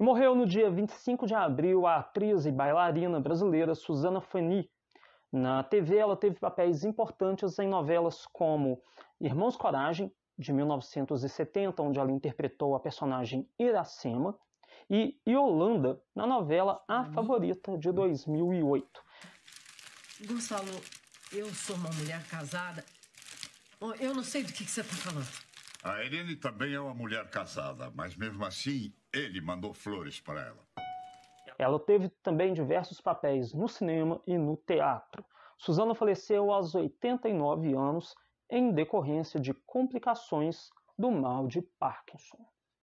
E morreu no dia 25 de abril a atriz e bailarina brasileira Suzana Fani. Na TV, ela teve papéis importantes em novelas como Irmãos Coragem, de 1970, onde ela interpretou a personagem Iracema, e Yolanda, na novela A uhum. Favorita, de 2008. Gonçalo, eu sou uma mulher casada. Eu não sei do que você está falando. A Irene também é uma mulher casada, mas mesmo assim ele mandou flores para ela. Ela teve também diversos papéis no cinema e no teatro. Suzana faleceu aos 89 anos em decorrência de complicações do mal de Parkinson.